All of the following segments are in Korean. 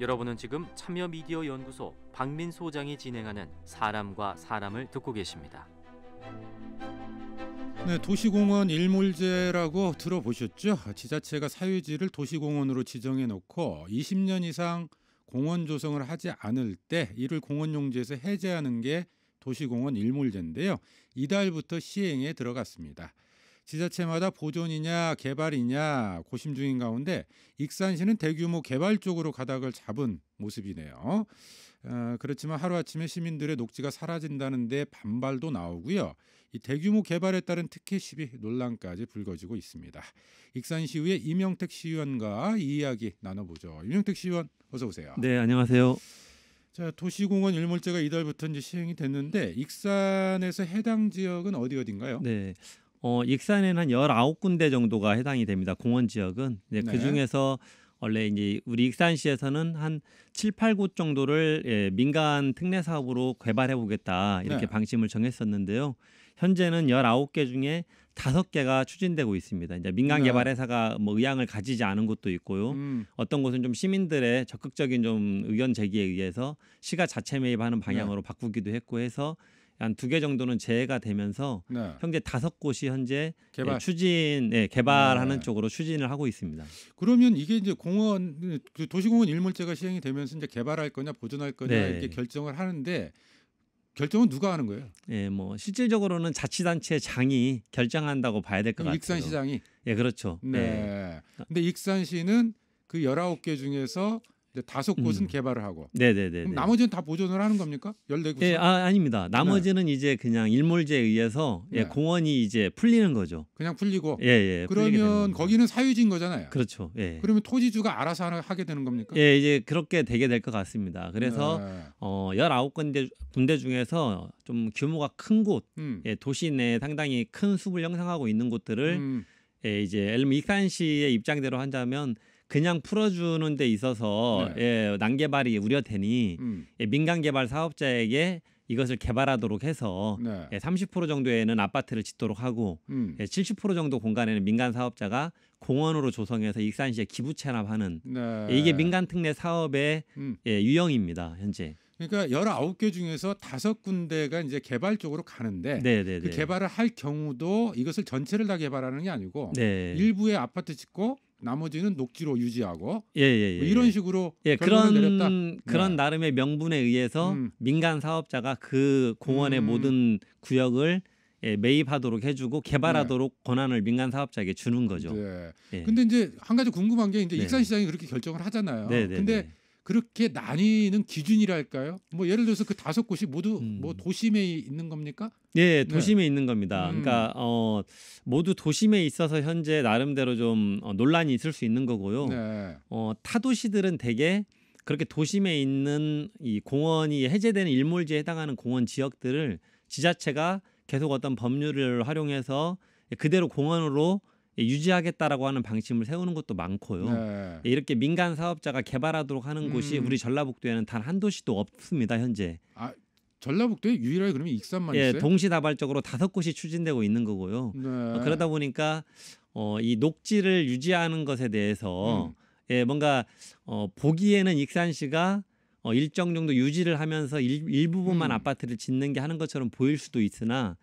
여러분은 지금 참여 미디어 연구소 박민 소장이 진행하는 사람과 사람을 듣고 계십니다. 네, 도시공원 일몰제라고 들어보셨죠? 지자체가 사유지를 도시공원으로 지정해 놓고 20년 이상 공원 조성을 하지 않을 때 이를 공원용지에서 해제하는 게 도시공원 일몰제인데요. 이달부터 시행에 들어갔습니다. 지자체마다 보존이냐 개발이냐 고심 중인 가운데 익산시는 대규모 개발 쪽으로 가닥을 잡은 모습이네요. 어, 그렇지만 하루아침에 시민들의 녹지가 사라진다는데 반발도 나오고요. 이 대규모 개발에 따른 특혜 시비 논란까지 불거지고 있습니다. 익산시의회 이명택 시의원과 이 이야기 나눠보죠. 이명택 시의원 어서 오세요. 네, 안녕하세요. 자, 도시공원 일몰제가 이달부터 이제 시행이 됐는데 익산에서 해당 지역은 어디 어딘가요? 네. 어, 익산에는 한 열아홉 군데 정도가 해당이 됩니다. 공원 지역은 네. 그 중에서 원래 이제 우리 익산시에서는 한 칠, 팔곳 정도를 예, 민간 특례 사업으로 개발해 보겠다 이렇게 네. 방침을 정했었는데요. 현재는 열아홉 개 중에 다섯 개가 추진되고 있습니다. 이제 민간 네. 개발 회사가 뭐 의향을 가지지 않은 곳도 있고요. 음. 어떤 곳은 좀 시민들의 적극적인 좀 의견 제기에 의해서 시가 자체 매입하는 방향으로 네. 바꾸기도 했고 해서 한두개 정도는 재해가 되면서 네. 현재 다섯 곳이 현재 개발. 예, 추진 예, 개발하는 네. 쪽으로 추진을 하고 있습니다. 그러면 이게 이제 공원 그 도시공원 일몰제가 시행이 되면서 이제 개발할 거냐 보존할 거냐 네. 이렇게 결정을 하는데 결정은 누가 하는 거예요? 예, 뭐 실질적으로는 자치단체 장이 결정한다고 봐야 될 것 같아요. 익산시장이 예, 그렇죠. 네. 네. 근데 익산시는 그 열아홉 개 중에서 다섯 곳은 음. 개발을 하고. 네네네. 나머지는 다 보존을 하는 겁니까? 열네 곳. 예, 아, 아닙니다. 네. 나머지는 네. 이제 그냥 일몰제에 의해서 예, 네. 예, 공원이 이제 풀리는 거죠. 그냥 풀리고. 예예. 예, 예 그러면 거기는 사유지인 거잖아요. 그렇죠. 예. 그러면 토지주가 알아서 하게 되는 겁니까? 예, 이제 그렇게 되게 될 것 같습니다. 그래서 네. 어, 19군데 군대 중에서 좀 규모가 큰 곳, 음. 예, 도시 내에 상당히 큰 숲을 형성하고 있는 곳들을 음. 예, 이제 예를 익산시의 입장대로 한다면 그냥 풀어주는 데 있어서 네. 예, 난개발이 우려되니 음. 예, 민간 개발 사업자에게 이것을 개발하도록 해서 네. 예, 30% 정도에는 아파트를 짓도록 하고 음. 예, 70% 정도 공간에는 민간 사업자가 공원으로 조성해서 익산시에 기부 체납하는 네. 예, 이게 민간 특례 사업의 음. 예, 유형입니다 현재. 그러니까 열아홉 개 중에서 다섯 군데가 이제 개발 쪽으로 가는데 네네네. 네, 그 네. 개발을 할 경우도 이것을 전체를 다 개발하는 게 아니고 네. 일부의 아파트 짓고 나머지는 녹지로 유지하고 예, 예, 예, 뭐 이런 예. 식으로 예, 그런 내렸다. 그런 네. 나름의 명분에 의해서 음. 민간 사업자가 그 공원의 음. 모든 구역을 예, 매입하도록 해주고 개발하도록 네. 권한을 민간 사업자에게 주는 거죠. 네. 예. 근데 이제 한 가지 궁금한 게 이제 네. 익산시장이 그렇게 결정을 하잖아요. 네, 네 근데 네. 그렇게 나뉘는 기준이랄까요? 뭐 예를 들어서 그 다섯 곳이 모두 음. 뭐 도심에 있는 겁니까? 예, 네. 도심에 네. 있는 겁니다. 음. 그러니까 어 모두 도심에 있어서 현재 나름대로 좀 어, 논란이 있을 수 있는 거고요. 네. 어 타도시들은 대개 그렇게 도심에 있는 이 공원이 해제되는 일몰지에 해당하는 공원 지역들을 지자체가 계속 어떤 법률을 활용해서 그대로 공원으로 예, 유지하겠다라고 하는 방침을 세우는 것도 많고요. 네. 예, 이렇게 민간 사업자가 개발하도록 하는 음. 곳이 우리 전라북도에는 단 한 도시도 없습니다 현재. 아. 전라북도에 유일하게 그러면 익산만 예, 있어요? 동시다발적으로 다섯 곳이 추진되고 있는 거고요. 네. 어, 그러다 보니까 어, 이 녹지를 유지하는 것에 대해서 음. 예, 뭔가 어, 보기에는 익산시가 어, 일정 정도 유지를 하면서 일, 부분만 음. 아파트를 짓는 게 하는 것처럼 보일 수도 있으나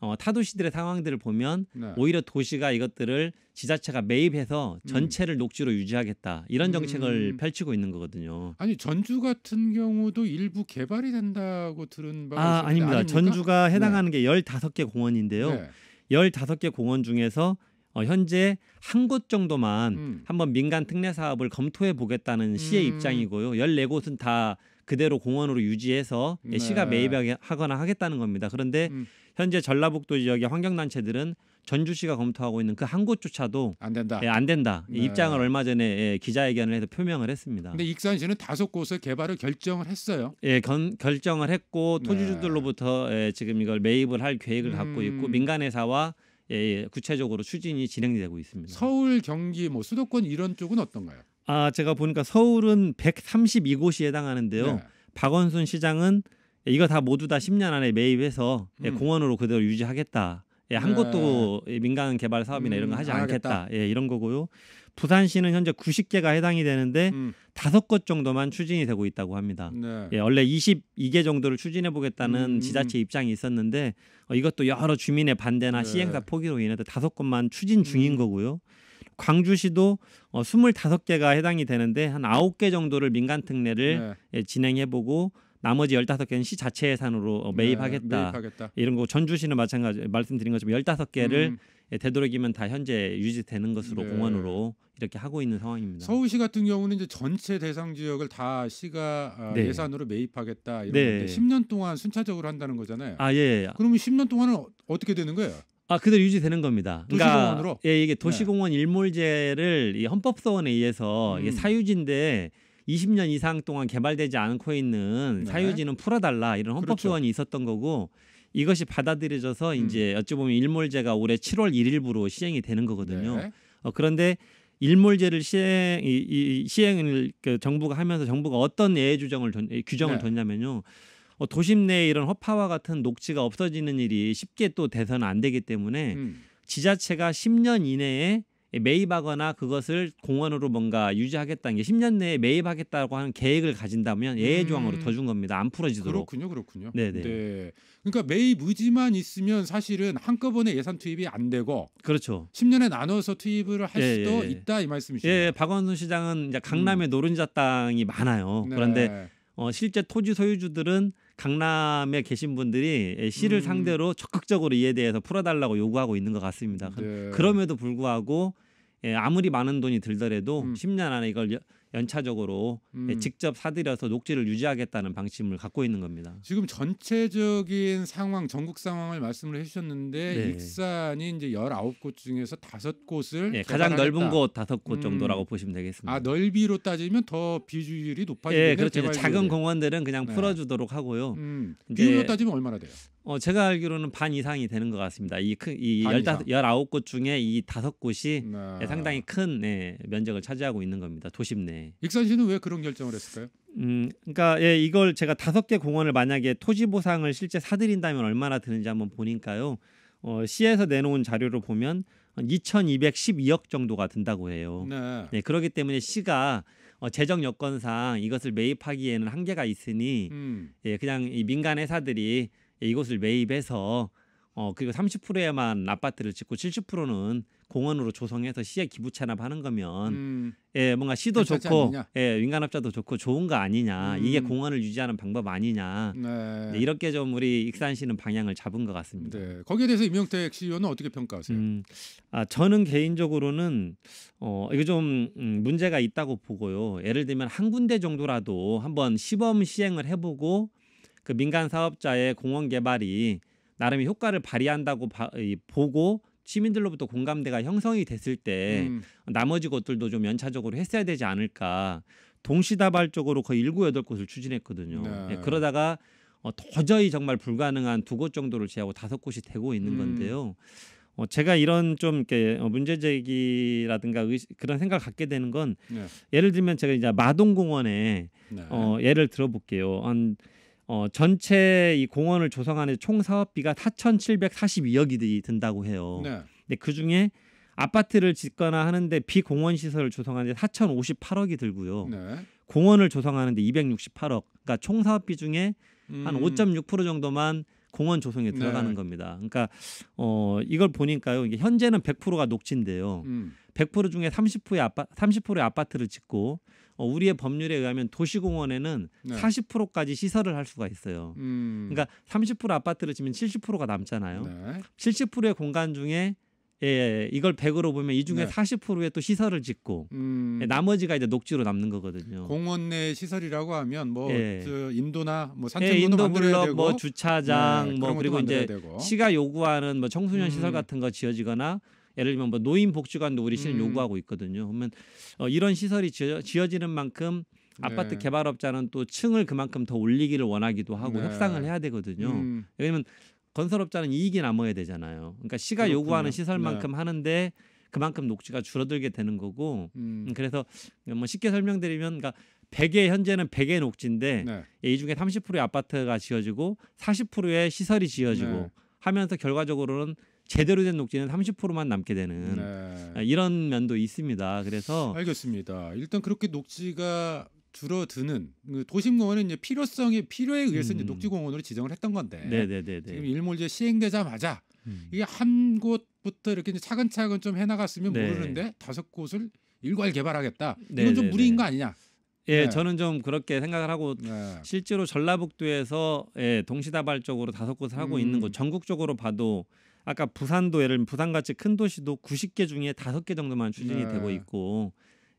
어, 타도시들의 상황들을 보면 네. 오히려 도시가 이것들을 지자체가 매입해서 음. 전체를 음. 녹지로 유지하겠다 이런 정책을 음. 펼치고 있는 거거든요. 아니 전주 같은 경우도 일부 개발이 된다고 들은 바가 아, 아닙니다. 아닙니까? 전주가 네. 해당하는 네. 게 열다섯 개 공원인데요. 네. 열다섯 개 공원 중에서 어, 현재 한 곳 정도만 음. 한번 민간 특례 사업을 검토해 보겠다는 시의 음. 입장이고요. 열네 곳은다 그대로 공원으로 유지해서 네. 시가 매입하거나 하겠다는 겁니다. 그런데 음. 현재 전라북도 지역의 환경단체들은 전주시가 검토하고 있는 그 한 곳조차도 안 된다. 예, 안 된다. 네. 입장을 얼마 전에 예, 기자회견을 해서 표명을 했습니다. 근데 익산시는 다섯 곳의 개발을 결정을 했어요. 예, 건, 결정을 했고 네. 토지주들로부터 예, 지금 이걸 매입을 할 계획을 음. 갖고 있고 음. 민간회사와 예, 예, 구체적으로 추진이 진행되고 있습니다. 서울, 경기, 뭐 수도권 이런 쪽은 어떤가요? 아 제가 보니까 서울은 132곳이 해당하는데요. 네. 박원순 시장은 예, 이거 다 모두 다 10년 안에 매입해서 예, 음. 공원으로 그대로 유지하겠다. 예, 한 네. 곳도 민간 개발 사업이나 음, 이런 거 음, 하지 않겠다. 예, 이런 거고요. 부산시는 현재 90개가 해당이 되는데 음. 다섯 음. 곳 정도만 추진이 되고 있다고 합니다. 네. 예, 원래 22개 정도를 추진해 보겠다는 음, 음, 지자체 입장이 있었는데 어, 이것도 여러 주민의 반대나 네. 시행사 포기로 인해서 다섯 곳만 추진 중인 거고요. 광주시도 어, 25개가 해당이 되는데 한 9개 정도를 민간 특례를 네. 예, 진행해보고 나머지 열다섯 개는시 자체 예산으로 어, 매입하겠다. 네, 매입하겠다. 이런 거 전주시는 마찬가지 말씀드린 것처럼 열다섯 개를 음. 예, 되도록이면 다 현재 유지되는 것으로 네. 공원으로 이렇게 하고 있는 상황입니다. 서울시 같은 경우는 이제 전체 대상 지역을 다 시가 아, 네. 예산으로 매입하겠다 이런 네. 10년 동안 순차적으로 한다는 거잖아요. 아 예. 그러면 10년 동안은 어, 어떻게 되는 거예요? 아 그대로 유지되는 겁니다. 그니까 도시공원으로. 예, 이게 네. 도시공원 일몰제를 이 헌법소원에 의해서 음. 이게 사유지인데 20년 이상 동안 개발되지 않고 있는 네. 사유지는 풀어달라 이런 그렇죠. 헌법소원이 그렇죠. 있었던 거고 이것이 받아들여져서 음. 이제 어찌 보면 일몰제가 올해 7월 1일부로 시행이 되는 거거든요. 네. 어, 그런데 일몰제를 시행 이, 이 시행을 그 정부가 하면서 정부가 어떤 예외 규정을 돈, 네. 규정을 뒀냐면요. 뭐 도심 내 이런 허파와 같은 녹지가 없어지는 일이 쉽게 또돼선안 되기 때문에 음. 지자체가 10년 이내에 매입하거나 그것을 공원으로 뭔가 유지하겠다는 게 10년 내에 매입하겠다고 하는 계획을 가진다면 예외 조항으로 음. 더준 겁니다. 안 풀어지도록. 그렇군요, 그렇군요. 네네. 네. 그러니까 매입 의지만 있으면 사실은 한꺼번에 예산 투입이 안 되고. 그렇죠. 10년에 나눠서 투입을 할 예, 예 수도 예. 있다 이 말씀이시죠. 예, 예, 박원순 시장은 이제 강남에 음. 노른자 땅이 많아요. 네. 그런데 어, 실제 토지 소유주들은 강남에 계신 분들이 시를 음. 상대로 적극적으로 이에 대해서 풀어달라고 요구하고 있는 것 같습니다. 그 네. 그럼에도 불구하고 예, 아무리 많은 돈이 들더라도 음. 10년 안에 이걸 연차적으로 예, 음. 직접 사들여서 녹지를 유지하겠다는 방침을 갖고 있는 겁니다. 지금 전체적인 상황, 전국 상황을 말씀을 해주셨는데 네. 익산이 이제 열아홉 곳 중에서 다섯 곳을 네, 가장 넓은 곳 다섯 곳 음. 정도라고 음. 보시면 되겠습니다. 아 넓이로 따지면 더 비율이 주 높아지는 예, 네, 그렇죠. 개발 작은 공원들은 그냥 네. 풀어주도록 하고요. 음. 비율로 따지면 얼마나 돼요? 어, 제가 알기로는 반 이상이 되는 것 같습니다. 이 큰이 열아곳 중에 이 다섯 곳이 네. 상당히 큰 면적을 차지하고 있는 겁니다. 도심 내. 익산시는왜 그런 결정을 했을까요? 음, 그러니까 예, 이걸 제가 다섯 개 공원을 만약에 토지 보상을 실제 사들인다면 얼마나 드는지 한번 보니까요. 어, 시에서 내놓은 자료를 보면 2,212억 정도가 든다고 해요. 네. 네 그렇기 때문에 시가 어, 재정 여건상 이것을 매입하기에는 한계가 있으니 음. 예, 그냥 이 민간 회사들이 이곳을 매입해서 어 그리고 30%에만 아파트를 짓고 70%는 공원으로 조성해서 시에 기부 채납하는 거면 음, 예 뭔가 시도 좋고 예 민간업자도 좋고 좋은 거 아니냐 음. 이게 공원을 유지하는 방법 아니냐 네. 네, 이렇게 좀 우리 익산시는 방향을 잡은 것 같습니다. 네. 거기에 대해서 임명택 시의원은 어떻게 평가하세요? 음, 아 저는 개인적으로는 어 이거 좀 음, 문제가 있다고 보고요. 예를 들면 한 군데 정도라도 한번 시범 시행을 해보고 그 민간 사업자의 공원 개발이 나름의 효과를 발휘한다고 바, 이, 보고 시민들로부터 공감대가 형성이 됐을 때 음. 나머지 것들도 좀 연차적으로 했어야 되지 않을까 동시다발적으로 거의 일곱 여덟 곳을 추진했거든요. 네. 예, 그러다가 어, 도저히 정말 불가능한 두 곳 정도를 제하고 다섯 곳이 되고 있는 음. 건데요. 어, 제가 이런 좀 이렇게 어, 문제 제기라든가 의, 그런 생각을 갖게 되는 건 네. 예를 들면 제가 이제 마동공원에 네. 어, 예를 들어볼게요. 한 어, 전체 이 공원을 조성하는 총 사업비가 4,742억이 든다고 해요. 네. 근데 그 중에 아파트를 짓거나 하는데 비공원 시설을 조성하는데 4,058억이 들고요. 네. 공원을 조성하는데 268억. 그러니까 총 사업비 중에 음. 한5.6% 정도만 공원 조성에 들어가는 네. 겁니다. 그러니까 어 이걸 보니까요. 이게 현재는 100%가 녹지인데요. 음. 100% 중에 30%의 아파 30%의 아파트를 짓고 어, 우리의 법률에 의하면 도시공원에는 네. 40%까지 시설을 할 수가 있어요. 음. 그러니까 30% 아파트를 지면 70%가 남잖아요. 네. 70%의 공간 중에 예, 이걸 100으로 보면 이 중에 네. 40%에 또 시설을 짓고 음. 예, 나머지가 이제 녹지로 남는 거거든요. 공원 내 시설이라고 하면 뭐 예. 인도나 뭐 예, 산책로도 예, 인도 만들어야 되고 뭐 주차장 네, 뭐 그리고 이제 되고. 시가 요구하는 뭐 청소년 음. 시설 같은 거 지어지거나 예를 들면 뭐 노인 복지관도 우리 시는 음. 요구하고 있거든요. 그러면 어, 이런 시설이 지어, 지어지는 만큼 아파트 네. 개발업자는 또 층을 그만큼 더 올리기를 원하기도 하고 네. 협상을 해야 되거든요. 음. 왜냐면 하 건설업자는 이익이 남아야 되잖아요. 그러니까 시가 그렇군요. 요구하는 시설만큼 네. 하는데 그만큼 녹지가 줄어들게 되는 거고. 음. 음 그래서 뭐 쉽게 설명드리면 그러니까 100의 현재는 100의 녹지인데 네. 예, 이 중에 30%의 아파트가 지어지고 40%의 시설이 지어지고 네. 하면서 결과적으로는 제대로 된 녹지는 30%만 남게 되는 네. 아, 이런 면도 있습니다. 그래서 알겠습니다. 일단 그렇게 녹지가 줄어드는 그 도심 공원은 이제 필요성에 필요에 의해서 음. 이제 녹지 공원으로 지정을 했던 건데 네네네네. 네, 네, 네. 지금 일몰제 시행되자마자 음. 이게 한 곳부터 이렇게 차근차근 좀 해나갔으면 네. 모르는데 다섯 곳을 일괄 개발하겠다. 이건 네네네. 좀 무리인 거 아니냐? 예, 네. 저는 좀 그렇게 생각을 하고 네. 실제로 전라북도에서 예, 동시다발적으로 다섯 곳을 하고 음. 있는 곳 전국적으로 봐도 아까 부산도 예를 들면 부산같이 큰 도시도 90개 중에 5개 정도만 추진이 네. 되고 있고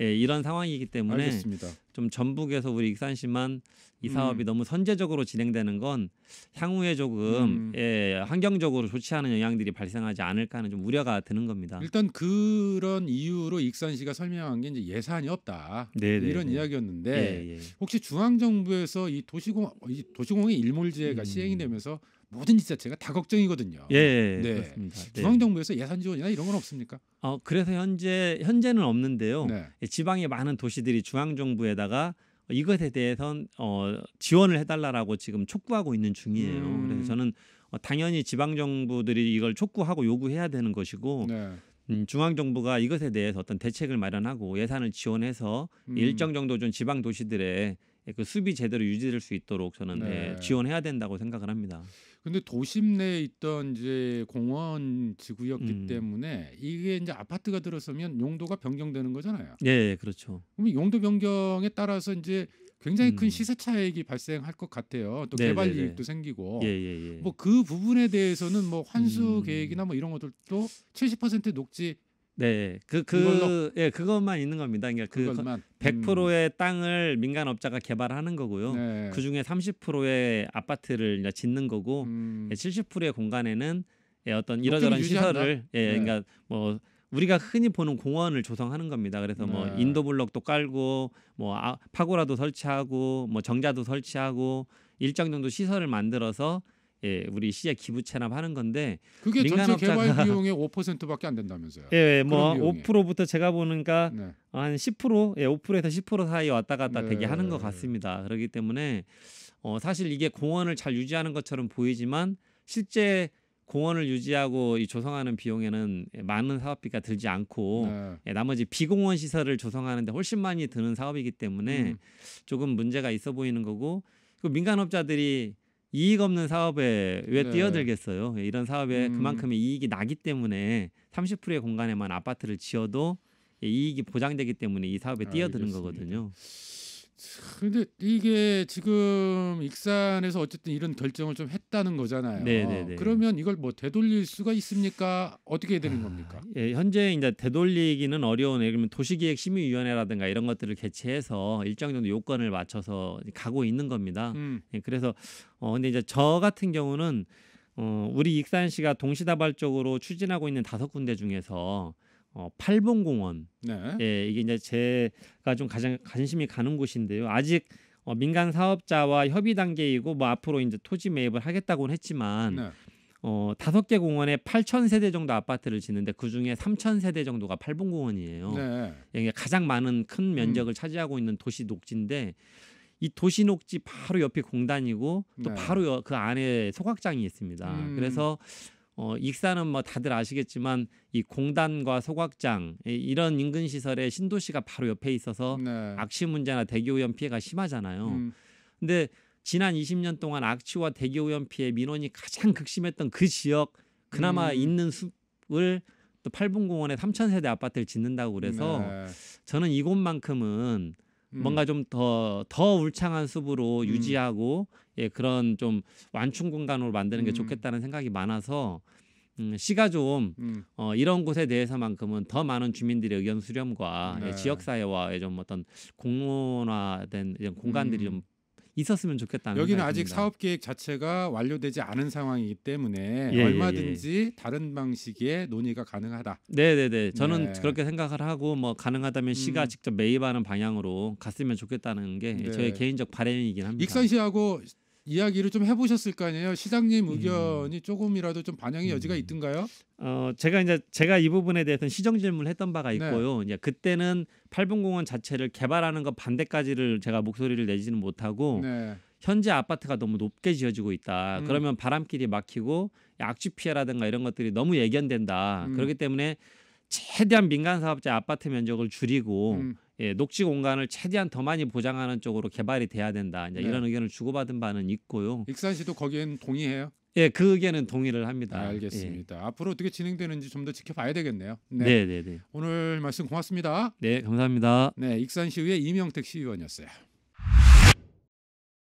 예, 이런 상황이기 때문에 알겠습니다. 좀 전북에서 우리 익산시만 이 사업이 음. 너무 선제적으로 진행되는 건 향후에 조금 음. 예, 환경적으로 좋지 않은 영향들이 발생하지 않을까 하는 좀 우려가 드는 겁니다. 일단 그런 이유로 익산시가 설명한 게 이제 예산이 없다 네네네. 네, 이런 네. 이야기였는데 예, 예. 혹시 중앙 정부에서 이 도시공 이 도시공의 일몰제가 음. 시행이 되면서 모든 지자체가 다 걱정이거든요. 예, 예, 예 네. 그렇습니다. 네. 중앙정부에서 예산 지원이나 이런 건 없습니까? 어, 그래서 현재 현재는 없는데요. 네. 예, 지방의 많은 도시들이 중앙정부에다가 이것에 대해선 어, 지원을 해달라라고 지금 촉구하고 있는 중이에요. 음. 그래서 저는 어, 당연히 지방 정부들이 이걸 촉구하고 요구해야 되는 것이고 네. 음, 중앙 정부가 이것에 대해서 어떤 대책을 마련하고 예산을 지원해서 음. 일정 정도 좀 지방 도시들의 예, 그 수비 제대로 유지될 수 있도록 저는 예, 네. 지원해야 된다고 생각을 합니다. 근데 도심 내에 있던 이제 공원 지구였기 음. 때문에 이게 이제 아파트가 들어서면 용도가 변경되는 거잖아요. 예, 예 그렇죠. 그럼 용도 변경에 따라서 이제 굉장히 음. 큰 시세 차익이 발생할 것 같아요. 또 네네네. 네, 개발 네. 이익도 생기고 예, 예, 예. 뭐그 부분에 대해서는 뭐 환수 음. 계획이나 뭐 이런 것들도 70% 녹지 네, 네. 그 그예 그것만 있는 겁니다. 그러니까 그 그것만. 100%의 음. 땅을 민간 업자가 개발하는 거고요. 네. 그 중에 30%의 아파트를 이제 짓는 거고 음. 예, 70%의 공간에는 예, 어떤 이러저런 한 시설을 예, 네. 그러니까 뭐 우리가 흔히 보는 공원을 조성하는 겁니다. 그래서 뭐 네. 뭐 인도 블록도 깔고 뭐 아, 파고라도 설치하고 뭐 정자도 설치하고 일정 정도 시설을 만들어서 예, 우리 시에 기부 체납하는 건데 그게 전체 개발 비용의 5%밖에 안 된다면서요. 예, 예 뭐 5%부터 제가 보니까 네. 한 10%, 예, 5%에서 10% 사이에 왔다 갔다 네. 되게 하는 것 같습니다. 그렇기 때문에 어, 사실 이게 공원을 잘 유지하는 것처럼 보이지만 실제 공원을 유지하고 이 조성하는 비용에는 많은 사업비가 들지 않고 네. 예, 나머지 비공원 시설을 조성하는데 훨씬 많이 드는 사업이기 때문에 음. 조금 문제가 있어 보이는 거고 그 민간업자들이 이익 없는 사업에 왜 네. 뛰어들겠어요? 예, 이런 사업에 음. 그만큼의 이익이 나기 때문에 30%의 공간에만 아파트를 지어도 예, 이익이 보장되기 때문에 이 사업에 아, 뛰어드는 알겠습니다. 거거든요. 근데 이게 지금 익산에서 어쨌든 이런 결정을 좀 했다는 거잖아요. 네네네. 그러면 이걸 뭐 되돌릴 수가 있습니까? 어떻게 해야 되는 아, 겁니까? 예, 현재 이제 되돌리기는 어려운 예를 들면 도시기획심의위원회라든가 이런 것들을 개최해서 일정 정도 요건을 맞춰서 가고 있는 겁니다. 음. 예, 그래서 어 근데 이제 저 같은 경우는 어 우리 익산시가 동시다발적으로 추진하고 있는 다섯 군데 중에서 어, 팔봉공원. 네. 예, 이게 이제 제가 좀 가장 관심이 가는 곳인데요. 아직 어, 민간 사업자와 협의 단계이고 뭐 앞으로 이제 토지 매입을 하겠다고는 했지만 네. 어, 다섯 개 공원에 8천 세대 정도 아파트를 짓는데 그 중에 3천 세대 정도가 팔봉공원이에요. 네. 예, 이게 가장 많은 큰 면적을 음. 차지하고 있는 도시 녹지인데 이 도시 녹지 바로 옆이 공단이고 또 네. 바로 그 안에 소각장이 있습니다. 음. 그래서 어, 익산은 뭐 다들 아시겠지만 이 공단과 소각장 이런 인근 시설에 신도시가 바로 옆에 있어서 네. 악취 문제나 대기 오염 피해가 심하잖아요. 음. 근데 지난 20년 동안 악취와 대기 오염 피해 민원이 가장 극심했던 그 지역 그나마 음. 있는 숲을 또 8분 공원에 3천 세대 아파트를 짓는다고 그래서 네. 저는 이곳만큼은 음. 뭔가 좀 더더 더 울창한 숲으로 음. 유지하고 예 그런 좀 완충 공간으로 만드는 게 음. 좋겠다는 생각이 많아서 음, 시가 좀 음. 어, 이런 곳에 대해서만큼은 더 많은 주민들의 의견 수렴과 예, 네. 예, 지역 사회와의 좀 어떤 공론화된 이런 공간들이 음. 좀 있었으면 좋겠다. 여기는 아직 사업 계획 자체가 완료되지 않은 상황이기 때문에 예, 얼마든지 예, 예. 다른 방식의 논의가 가능하다. 네, 네, 네. 저는 네. 그렇게 생각을 하고 뭐 가능하다면 시가 음. 직접 매입하는 방향으로 갔으면 좋겠다는 게 네. 저의 개인적 바람이긴 합니다. 익선 씨하고 이야기를 좀 해보셨을 거 아니에요. 시장님 음. 의견이 음. 조금이라도 좀 반영의 음. 여지가 있던가요? 어 제가 이제 제가 이 부분에 대해서는 시정 질문을 했던 바가 네. 있고요. 네. 이제 그때는 팔분 공원 자체를 개발하는 것 반대까지를 제가 목소리를 내지는 못하고 네. 현재 아파트가 너무 높게 지어지고 있다. 음. 그러면 바람길이 막히고 악취 피해라든가 이런 것들이 너무 예견된다. 음. 그렇기 때문에 최대한 민간 사업자 아파트 면적을 줄이고 음. 예, 녹지 공간을 최대한 더 많이 보장하는 쪽으로 개발이 돼야 된다. 이제 네. 이런 의견을 주고받은 바는 있고요. 익산 씨도 거기엔 동의해요? 예, 그 의견은 동의를 합니다. 아, 알겠습니다. 예. 앞으로 어떻게 진행되는지 좀 더 지켜봐야 되겠네요. 네. 네, 네, 네. 오늘 말씀 고맙습니다. 네, 감사합니다. 네, 익산시의회 이명택 시의원이었어요.